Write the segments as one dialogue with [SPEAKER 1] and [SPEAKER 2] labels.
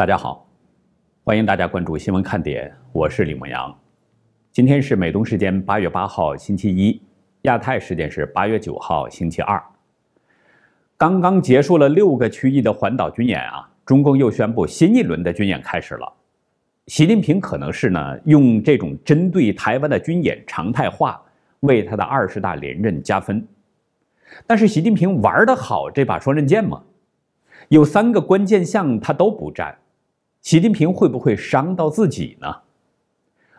[SPEAKER 1] 大家好，欢迎大家关注新闻看点，我是李梦阳。今天是美东时间八月八号星期一，亚太时间是八月九号星期二。刚刚结束了六个区域的环岛军演啊，中共又宣布新一轮的军演开始了。习近平可能是呢用这种针对台湾的军演常态化为他的二十大连任加分。但是习近平玩得好这把双刃剑吗？有三个关键项他都不占。习近平会不会伤到自己呢？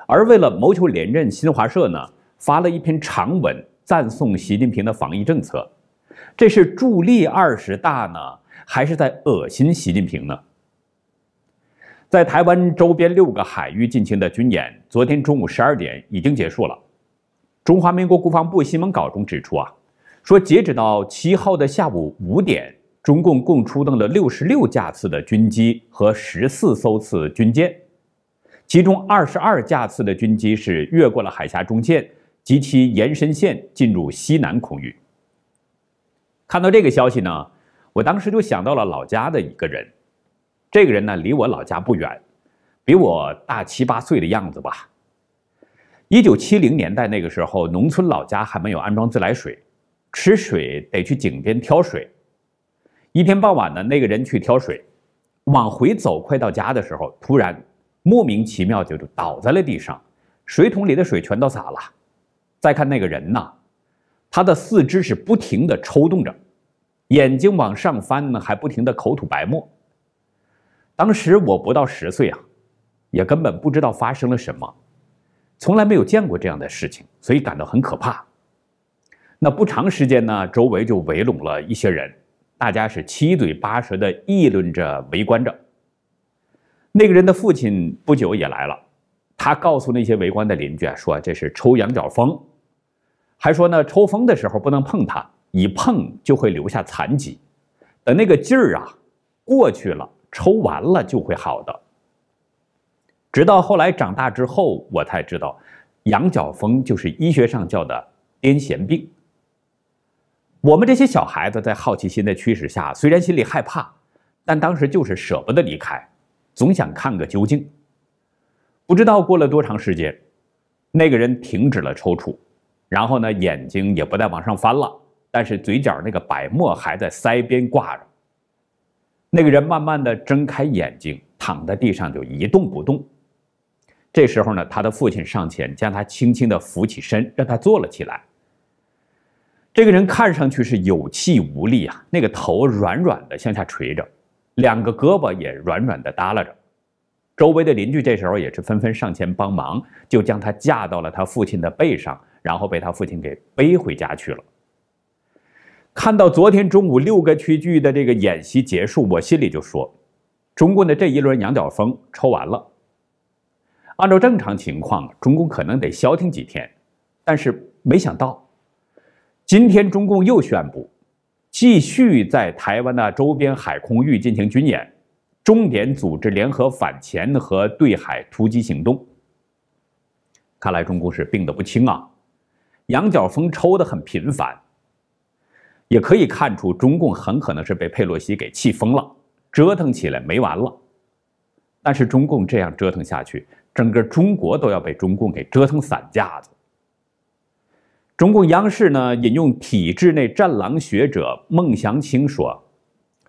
[SPEAKER 1] 而为了谋求连任，新华社呢发了一篇长文赞颂习近平的防疫政策，这是助力二十大呢，还是在恶心习近平呢？在台湾周边六个海域进行的军演，昨天中午十二点已经结束了。中华民国国防部新闻稿中指出啊，说截止到七号的下午五点。中共共出动了六十六架次的军机和十四艘次军舰，其中二十二架次的军机是越过了海峡中线及其延伸线进入西南空域。看到这个消息呢，我当时就想到了老家的一个人，这个人呢离我老家不远，比我大七八岁的样子吧。一九七零年代那个时候，农村老家还没有安装自来水，吃水得去井边挑水。一天傍晚呢，那个人去挑水，往回走，快到家的时候，突然莫名其妙就倒在了地上，水桶里的水全都洒了。再看那个人呢，他的四肢是不停的抽动着，眼睛往上翻呢，还不停的口吐白沫。当时我不到十岁啊，也根本不知道发生了什么，从来没有见过这样的事情，所以感到很可怕。那不长时间呢，周围就围拢了一些人。大家是七嘴八舌的议论着，围观着。那个人的父亲不久也来了，他告诉那些围观的邻居说：“这是抽羊角风，还说呢，抽风的时候不能碰它，一碰就会留下残疾。等那个劲儿啊过去了，抽完了就会好的。”直到后来长大之后，我才知道，羊角风就是医学上叫的癫痫病。我们这些小孩子在好奇心的驱使下，虽然心里害怕，但当时就是舍不得离开，总想看个究竟。不知道过了多长时间，那个人停止了抽搐，然后呢，眼睛也不再往上翻了，但是嘴角那个白沫还在腮边挂着。那个人慢慢的睁开眼睛，躺在地上就一动不动。这时候呢，他的父亲上前将他轻轻地扶起身，让他坐了起来。这个人看上去是有气无力啊，那个头软软的向下垂着，两个胳膊也软软的耷拉着。周围的邻居这时候也是纷纷上前帮忙，就将他架到了他父亲的背上，然后被他父亲给背回家去了。看到昨天中午六个区剧的这个演习结束，我心里就说，中共的这一轮羊角风抽完了。按照正常情况，中共可能得消停几天，但是没想到。今天中共又宣布，继续在台湾的周边海空域进行军演，重点组织联合反潜和对海突击行动。看来中共是病得不轻啊，羊角风抽的很频繁。也可以看出，中共很可能是被佩洛西给气疯了，折腾起来没完了。但是中共这样折腾下去，整个中国都要被中共给折腾散架子。中共央视呢引用体制内战狼学者孟祥青说：“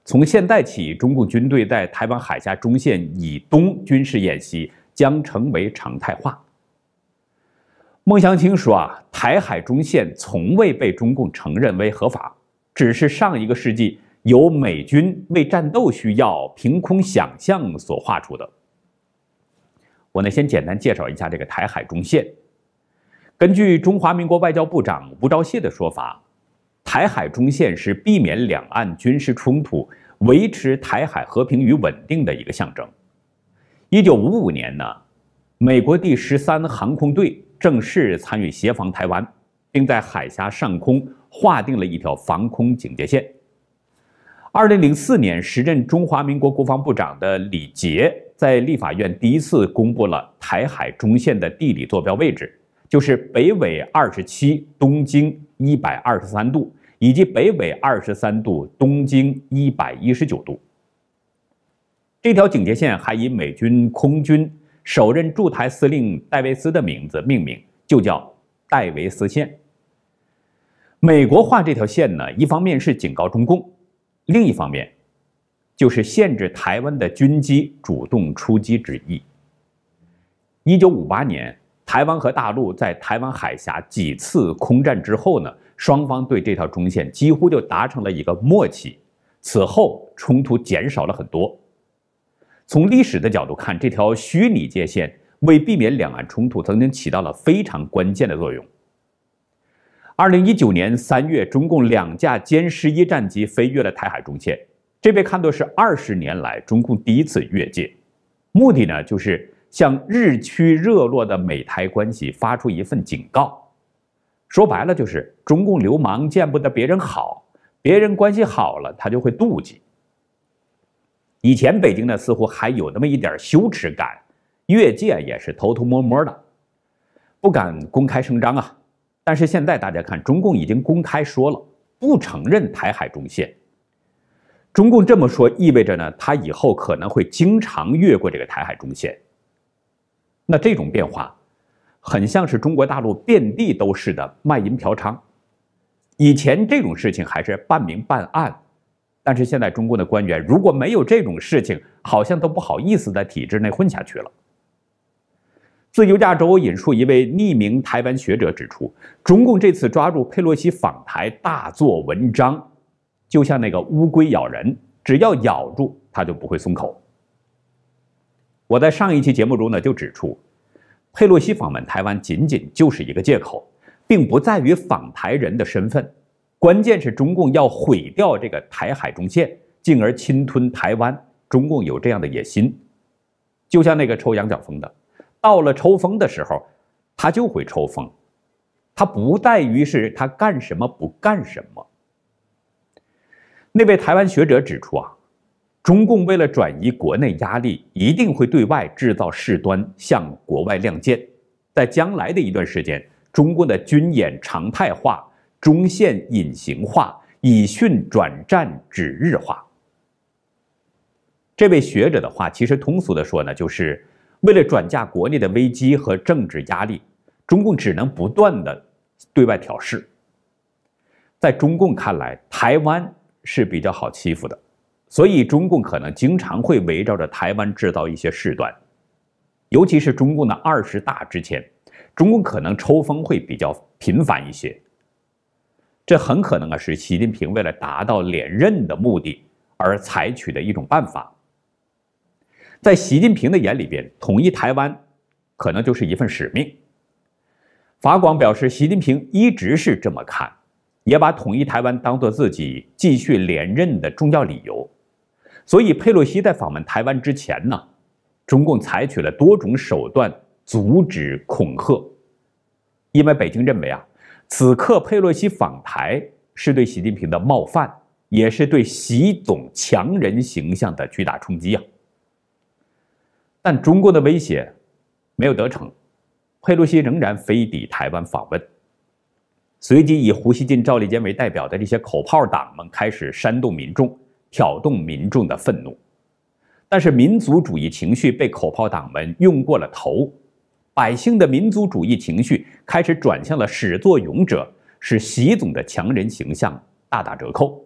[SPEAKER 1] 从现在起，中共军队在台湾海峡中线以东军事演习将成为常态化。”孟祥青说：“啊，台海中线从未被中共承认为合法，只是上一个世纪由美军为战斗需要凭空想象所画出的。”我呢，先简单介绍一下这个台海中线。根据中华民国外交部长吴钊燮的说法，台海中线是避免两岸军事冲突、维持台海和平与稳定的一个象征。一九五五年呢，美国第十三航空队正式参与协防台湾，并在海峡上空划定了一条防空警戒线。二零零四年，时任中华民国国防部长的李杰在立法院第一次公布了台海中线的地理坐标位置。就是北纬二十七、东经一百二十三度，以及北纬二十三度、东经一百一十九度。这条警戒线还以美军空军首任驻台司令戴维斯的名字命名，就叫戴维斯线。美国画这条线呢，一方面是警告中共，另一方面就是限制台湾的军机主动出击之意。一九五八年。台湾和大陆在台湾海峡几次空战之后呢，双方对这条中线几乎就达成了一个默契。此后冲突减少了很多。从历史的角度看，这条虚拟界线为避免两岸冲突曾经起到了非常关键的作用。二零一九年三月，中共两架歼十一战机飞越了台海中线，这被看作是二十年来中共第一次越界，目的呢就是。向日趋热络的美台关系发出一份警告，说白了就是中共流氓见不得别人好，别人关系好了他就会妒忌。以前北京呢似乎还有那么一点羞耻感，越界也是偷偷摸摸的，不敢公开声张啊。但是现在大家看，中共已经公开说了，不承认台海中线。中共这么说意味着呢，他以后可能会经常越过这个台海中线。那这种变化，很像是中国大陆遍地都是的卖淫嫖娼。以前这种事情还是半明半暗，但是现在中共的官员如果没有这种事情，好像都不好意思在体制内混下去了。自由亚洲引述一位匿名台湾学者指出，中共这次抓住佩洛西访台大做文章，就像那个乌龟咬人，只要咬住它就不会松口。我在上一期节目中呢，就指出，佩洛西访问台湾仅仅就是一个借口，并不在于访台人的身份，关键是中共要毁掉这个台海中线，进而侵吞台湾。中共有这样的野心，就像那个抽羊角风的，到了抽风的时候，他就会抽风，他不在于是他干什么不干什么。那位台湾学者指出啊。中共为了转移国内压力，一定会对外制造事端，向国外亮剑。在将来的一段时间，中共的军演常态化、中线隐形化、以训转战指日化。这位学者的话，其实通俗的说呢，就是为了转嫁国内的危机和政治压力，中共只能不断的对外挑事。在中共看来，台湾是比较好欺负的。所以，中共可能经常会围绕着台湾制造一些事端，尤其是中共的二十大之前，中共可能抽风会比较频繁一些。这很可能啊是习近平为了达到连任的目的而采取的一种办法。在习近平的眼里边，统一台湾可能就是一份使命。法广表示，习近平一直是这么看，也把统一台湾当做自己继续连任的重要理由。所以，佩洛西在访问台湾之前呢，中共采取了多种手段阻止恐吓，因为北京认为啊，此刻佩洛西访台是对习近平的冒犯，也是对习总强人形象的巨大冲击啊。但中国的威胁没有得逞，佩洛西仍然飞抵台湾访问。随即，以胡锡进、赵立坚为代表的这些“口炮党”们开始煽动民众。挑动民众的愤怒，但是民族主义情绪被口炮党们用过了头，百姓的民族主义情绪开始转向了始作俑者，使习总的强人形象大打折扣。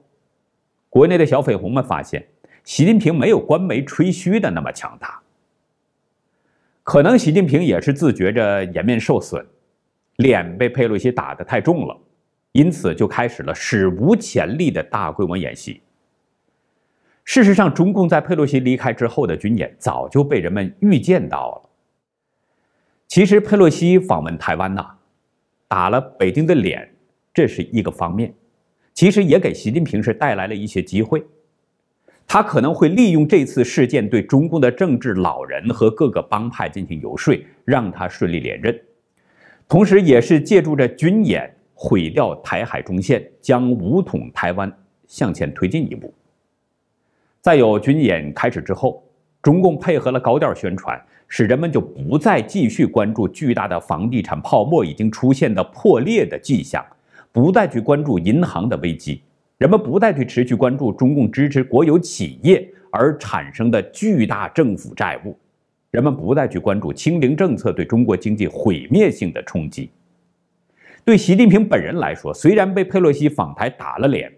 [SPEAKER 1] 国内的小粉红们发现，习近平没有官媒吹嘘的那么强大。可能习近平也是自觉着颜面受损，脸被佩洛西打得太重了，因此就开始了史无前例的大规模演习。事实上，中共在佩洛西离开之后的军演早就被人们预见到了。其实，佩洛西访问台湾呐，打了北京的脸，这是一个方面。其实也给习近平是带来了一些机会，他可能会利用这次事件对中共的政治老人和各个帮派进行游说，让他顺利连任。同时，也是借助着军演毁掉台海中线，将武统台湾向前推进一步。在有军演开始之后，中共配合了高调宣传，使人们就不再继续关注巨大的房地产泡沫已经出现的破裂的迹象，不再去关注银行的危机，人们不再去持续关注中共支持国有企业而产生的巨大政府债务，人们不再去关注清零政策对中国经济毁灭性的冲击。对习近平本人来说，虽然被佩洛西访台打了脸，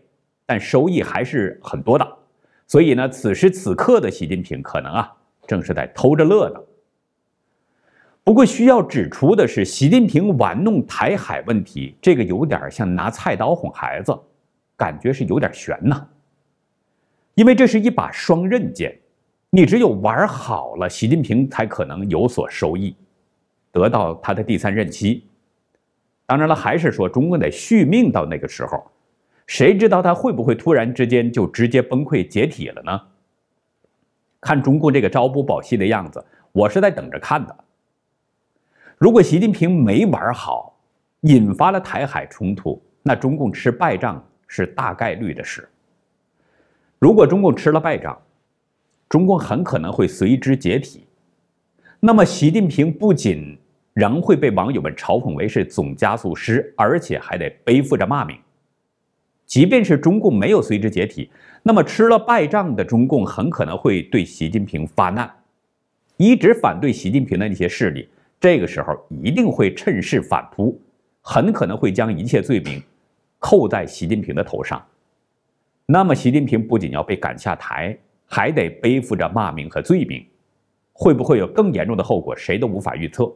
[SPEAKER 1] 但收益还是很多的。所以呢，此时此刻的习近平可能啊，正是在偷着乐呢。不过需要指出的是，习近平玩弄台海问题，这个有点像拿菜刀哄孩子，感觉是有点悬呐。因为这是一把双刃剑，你只有玩好了，习近平才可能有所收益，得到他的第三任期。当然了，还是说中国得续命到那个时候。谁知道他会不会突然之间就直接崩溃解体了呢？看中共这个朝不保夕的样子，我是在等着看的。如果习近平没玩好，引发了台海冲突，那中共吃败仗是大概率的事。如果中共吃了败仗，中共很可能会随之解体。那么，习近平不仅仍会被网友们嘲讽为是总加速师，而且还得背负着骂名。即便是中共没有随之解体，那么吃了败仗的中共很可能会对习近平发难，一直反对习近平的那些势力，这个时候一定会趁势反扑，很可能会将一切罪名扣在习近平的头上。那么习近平不仅要被赶下台，还得背负着骂名和罪名，会不会有更严重的后果？谁都无法预测。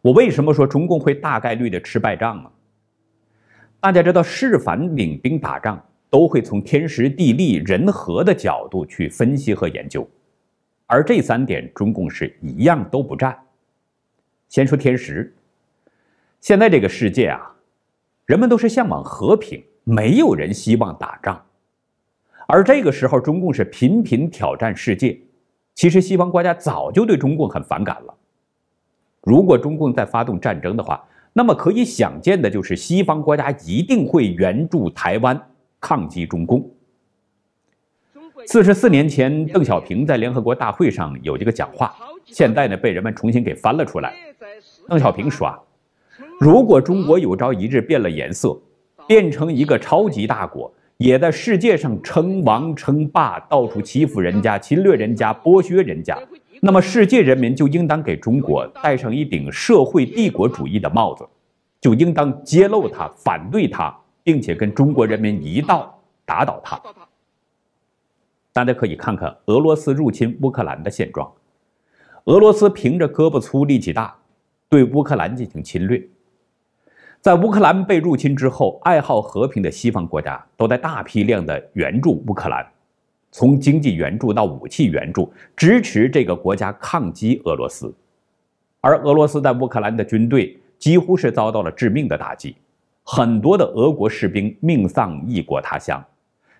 [SPEAKER 1] 我为什么说中共会大概率的吃败仗呢？大家知道，是凡领兵打仗都会从天时地利人和的角度去分析和研究，而这三点中共是一样都不占。先说天时，现在这个世界啊，人们都是向往和平，没有人希望打仗，而这个时候中共是频频挑战世界。其实西方国家早就对中共很反感了，如果中共在发动战争的话。那么可以想见的就是，西方国家一定会援助台湾抗击中共。四十四年前，邓小平在联合国大会上有一个讲话，现在呢被人们重新给翻了出来。邓小平说：“如果中国有朝一日变了颜色，变成一个超级大国，也在世界上称王称霸，到处欺负人家、侵略人家、剥削人家。”那么，世界人民就应当给中国戴上一顶社会帝国主义的帽子，就应当揭露它、反对它，并且跟中国人民一道打倒它。大家可以看看俄罗斯入侵乌克兰的现状，俄罗斯凭着胳膊粗、力气大，对乌克兰进行侵略。在乌克兰被入侵之后，爱好和平的西方国家都在大批量的援助乌克兰。从经济援助到武器援助，支持这个国家抗击俄罗斯，而俄罗斯在乌克兰的军队几乎是遭到了致命的打击，很多的俄国士兵命丧异国他乡，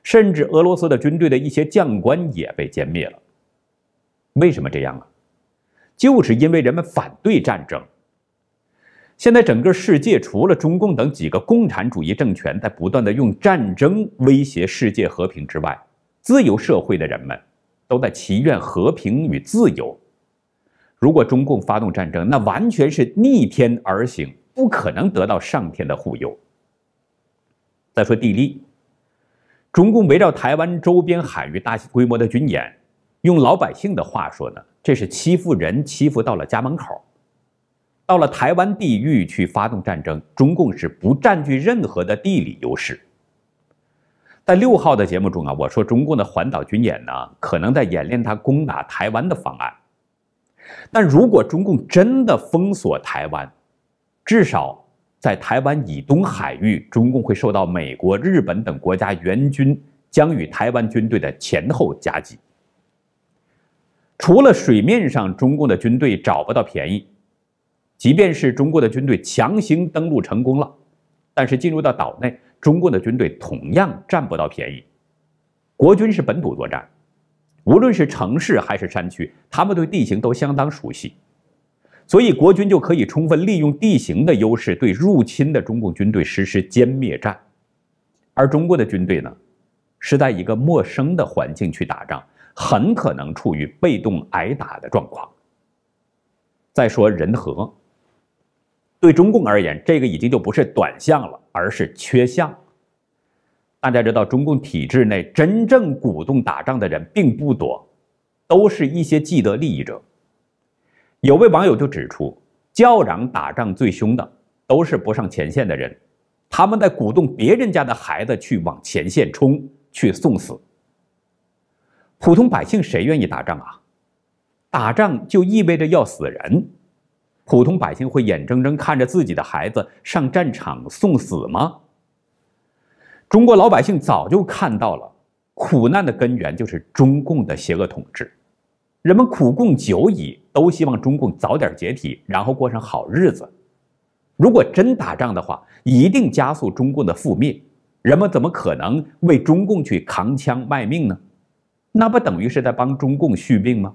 [SPEAKER 1] 甚至俄罗斯的军队的一些将官也被歼灭了。为什么这样啊？就是因为人们反对战争。现在整个世界除了中共等几个共产主义政权在不断的用战争威胁世界和平之外，自由社会的人们都在祈愿和平与自由。如果中共发动战争，那完全是逆天而行，不可能得到上天的护佑。再说地利，中共围绕台湾周边海域大规模的军演，用老百姓的话说呢，这是欺负人，欺负到了家门口，到了台湾地域去发动战争，中共是不占据任何的地理优势。在六号的节目中啊，我说中共的环岛军演呢，可能在演练他攻打台湾的方案。但如果中共真的封锁台湾，至少在台湾以东海域，中共会受到美国、日本等国家援军将与台湾军队的前后夹击。除了水面上，中共的军队找不到便宜；即便是中国的军队强行登陆成功了，但是进入到岛内。中共的军队同样占不到便宜，国军是本土作战，无论是城市还是山区，他们对地形都相当熟悉，所以国军就可以充分利用地形的优势，对入侵的中共军队实施歼灭战。而中国的军队呢，是在一个陌生的环境去打仗，很可能处于被动挨打的状况。再说人和。对中共而言，这个已经就不是短项了，而是缺项。大家知道，中共体制内真正鼓动打仗的人并不多，都是一些既得利益者。有位网友就指出，叫嚷打仗最凶的都是不上前线的人，他们在鼓动别人家的孩子去往前线冲去送死。普通百姓谁愿意打仗啊？打仗就意味着要死人。普通百姓会眼睁睁看着自己的孩子上战场送死吗？中国老百姓早就看到了，苦难的根源就是中共的邪恶统治。人们苦共久矣，都希望中共早点解体，然后过上好日子。如果真打仗的话，一定加速中共的覆灭。人们怎么可能为中共去扛枪卖命呢？那不等于是在帮中共续命吗？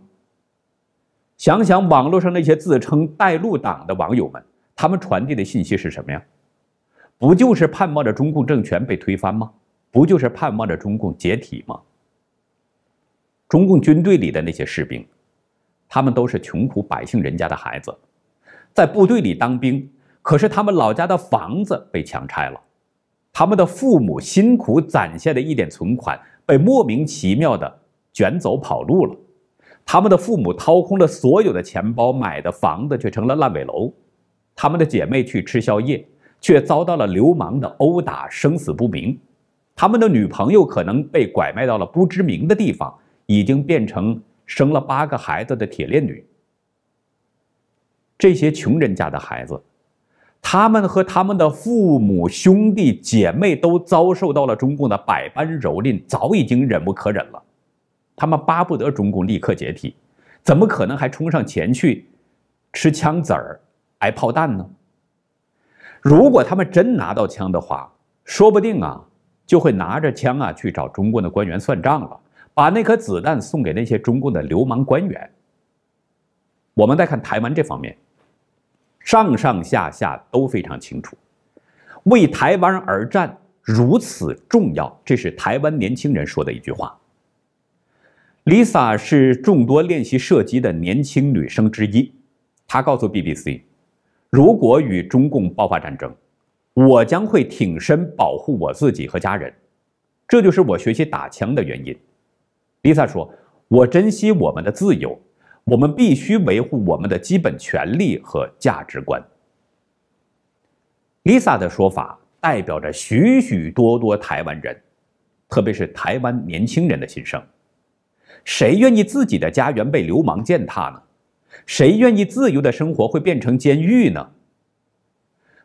[SPEAKER 1] 想想网络上那些自称“带路党”的网友们，他们传递的信息是什么呀？不就是盼望着中共政权被推翻吗？不就是盼望着中共解体吗？中共军队里的那些士兵，他们都是穷苦百姓人家的孩子，在部队里当兵，可是他们老家的房子被强拆了，他们的父母辛苦攒下的一点存款被莫名其妙的卷走跑路了。他们的父母掏空了所有的钱包，买的房子却成了烂尾楼；他们的姐妹去吃宵夜，却遭到了流氓的殴打，生死不明；他们的女朋友可能被拐卖到了不知名的地方，已经变成生了八个孩子的铁链女。这些穷人家的孩子，他们和他们的父母、兄弟姐妹都遭受到了中共的百般蹂躏，早已经忍无可忍了。他们巴不得中共立刻解体，怎么可能还冲上前去吃枪子儿、挨炮弹呢？如果他们真拿到枪的话，说不定啊就会拿着枪啊去找中共的官员算账了，把那颗子弹送给那些中共的流氓官员。我们再看台湾这方面，上上下下都非常清楚，为台湾而战如此重要，这是台湾年轻人说的一句话。Lisa 是众多练习射击的年轻女生之一。她告诉 BBC：“ 如果与中共爆发战争，我将会挺身保护我自己和家人。这就是我学习打枪的原因。” Lisa 说：“我珍惜我们的自由，我们必须维护我们的基本权利和价值观。” Lisa 的说法代表着许许多多台湾人，特别是台湾年轻人的心声。谁愿意自己的家园被流氓践踏呢？谁愿意自由的生活会变成监狱呢？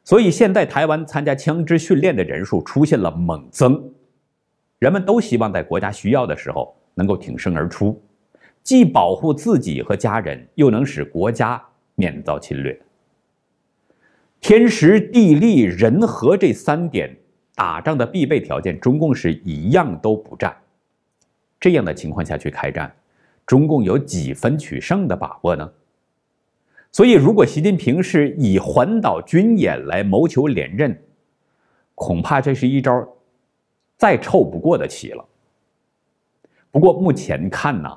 [SPEAKER 1] 所以现在台湾参加枪支训练的人数出现了猛增，人们都希望在国家需要的时候能够挺身而出，既保护自己和家人，又能使国家免遭侵略。天时地利人和这三点打仗的必备条件，中共是一样都不占。这样的情况下去开战，中共有几分取胜的把握呢？所以，如果习近平是以环岛军演来谋求连任，恐怕这是一招再臭不过的棋了。不过，目前看呢，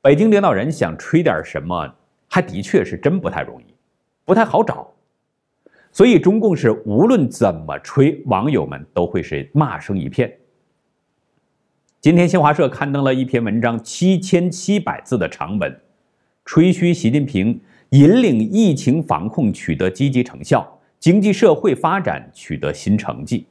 [SPEAKER 1] 北京领导人想吹点什么，还的确是真不太容易，不太好找。所以，中共是无论怎么吹，网友们都会是骂声一片。今天新华社刊登了一篇文章，七千七百字的长文，吹嘘习近平引领疫情防控取得积极成效，经济社会发展取得新成绩。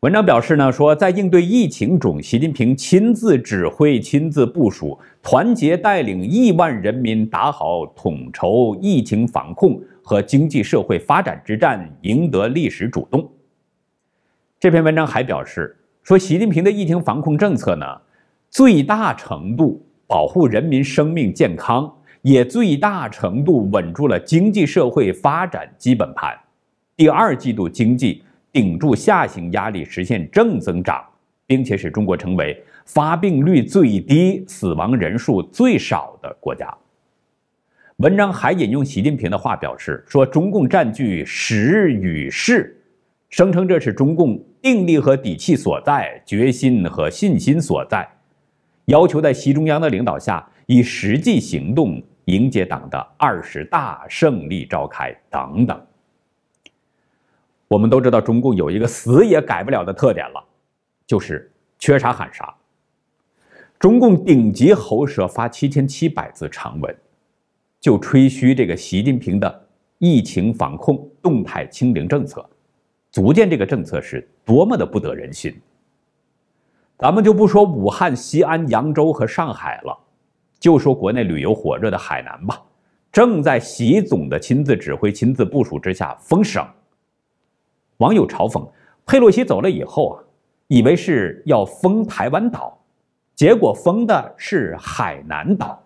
[SPEAKER 1] 文章表示呢，说在应对疫情中，习近平亲自指挥、亲自部署，团结带领亿万人民打好统筹疫情防控和经济社会发展之战，赢得历史主动。这篇文章还表示。说习近平的疫情防控政策呢，最大程度保护人民生命健康，也最大程度稳住了经济社会发展基本盘。第二季度经济顶住下行压力，实现正增长，并且使中国成为发病率最低、死亡人数最少的国家。文章还引用习近平的话表示：“说中共占据时与势。”声称这是中共定力和底气所在，决心和信心所在，要求在习中央的领导下，以实际行动迎接党的二十大胜利召开等等。我们都知道，中共有一个死也改不了的特点了，就是缺啥喊啥。中共顶级喉舌发七千七百字长文，就吹嘘这个习近平的疫情防控动态清零政策。足见这个政策是多么的不得人心。咱们就不说武汉、西安、扬州和上海了，就说国内旅游火热的海南吧。正在习总的亲自指挥、亲自部署之下封省。网友嘲讽：佩洛西走了以后啊，以为是要封台湾岛，结果封的是海南岛。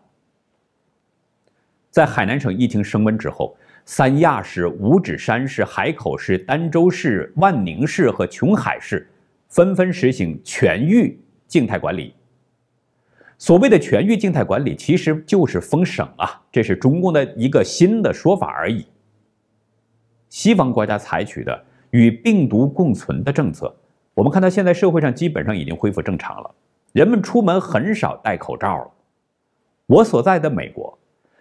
[SPEAKER 1] 在海南省疫情升温之后。三亚市、五指山市、海口市、儋州市、万宁市和琼海市纷纷实行全域静态管理。所谓的全域静态管理，其实就是封省啊，这是中共的一个新的说法而已。西方国家采取的与病毒共存的政策，我们看到现在社会上基本上已经恢复正常了，人们出门很少戴口罩了。我所在的美国，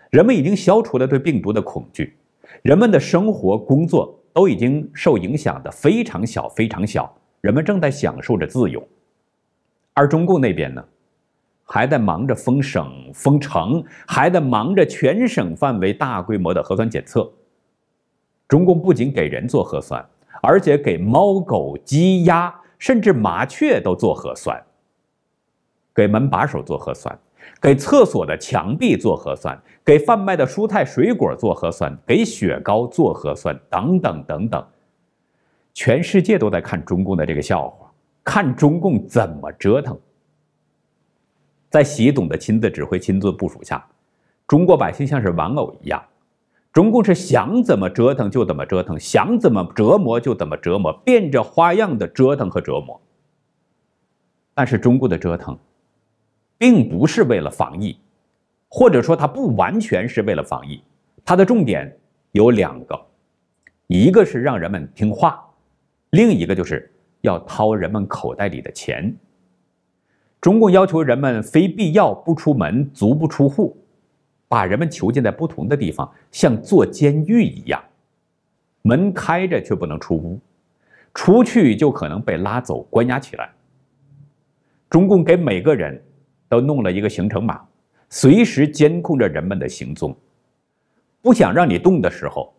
[SPEAKER 1] 人们已经消除了对病毒的恐惧。人们的生活、工作都已经受影响的非常小，非常小。人们正在享受着自由，而中共那边呢，还在忙着封省、封城，还在忙着全省范围大规模的核酸检测。中共不仅给人做核酸，而且给猫狗、鸡鸭，甚至麻雀都做核酸，给门把手做核酸。给厕所的墙壁做核酸，给贩卖的蔬菜水果做核酸，给雪糕做核酸，等等等等。全世界都在看中共的这个笑话，看中共怎么折腾。在习总的亲自指挥、亲自部署下，中国百姓像是玩偶一样，中共是想怎么折腾就怎么折腾，想怎么折磨就怎么折磨，变着花样的折腾和折磨。但是中共的折腾。并不是为了防疫，或者说它不完全是为了防疫，它的重点有两个，一个是让人们听话，另一个就是要掏人们口袋里的钱。中共要求人们非必要不出门，足不出户，把人们囚禁在不同的地方，像坐监狱一样，门开着却不能出屋，出去就可能被拉走关押起来。中共给每个人。都弄了一个行程码，随时监控着人们的行踪。不想让你动的时候，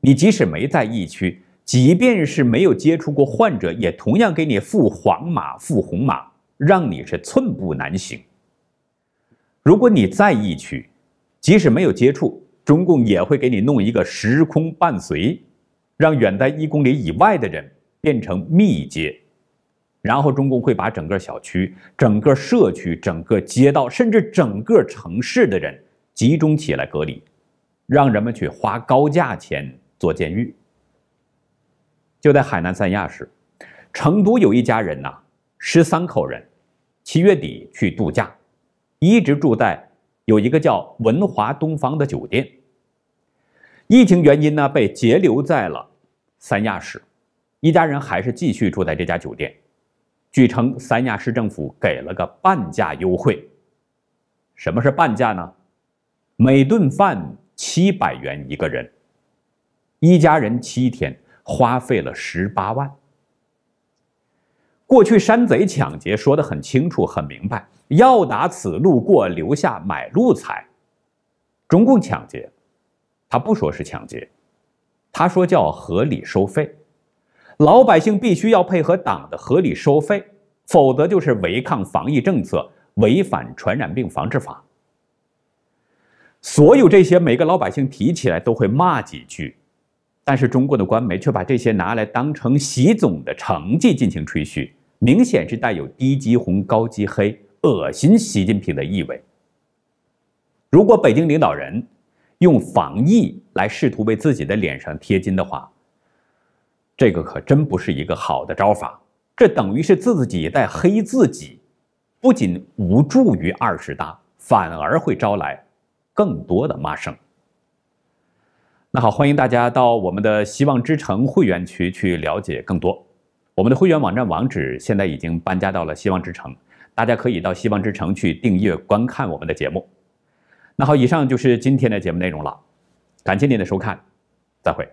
[SPEAKER 1] 你即使没在疫区，即便是没有接触过患者，也同样给你附黄码、附红码，让你是寸步难行。如果你在疫区，即使没有接触，中共也会给你弄一个时空伴随，让远在一公里以外的人变成密接。然后中共会把整个小区、整个社区、整个街道，甚至整个城市的人集中起来隔离，让人们去花高价钱做监狱。就在海南三亚市，成都有一家人呐，十三口人，七月底去度假，一直住在有一个叫文华东方的酒店。疫情原因呢，被截留在了三亚市，一家人还是继续住在这家酒店。据称，三亚市政府给了个半价优惠。什么是半价呢？每顿饭七百元一个人，一家人七天花费了十八万。过去山贼抢劫说的很清楚、很明白，要打此路过留下买路财。中共抢劫，他不说是抢劫，他说叫合理收费。老百姓必须要配合党的合理收费，否则就是违抗防疫政策，违反传染病防治法。所有这些，每个老百姓提起来都会骂几句，但是中国的官媒却把这些拿来当成习总的成绩进行吹嘘，明显是带有低级红、高级黑、恶心习近平的意味。如果北京领导人用防疫来试图为自己的脸上贴金的话，这个可真不是一个好的招法，这等于是自己在黑自己，不仅无助于二十大，反而会招来更多的骂声。那好，欢迎大家到我们的希望之城会员区去了解更多。我们的会员网站网址现在已经搬家到了希望之城，大家可以到希望之城去订阅观看我们的节目。那好，以上就是今天的节目内容了，感谢您的收看，再会。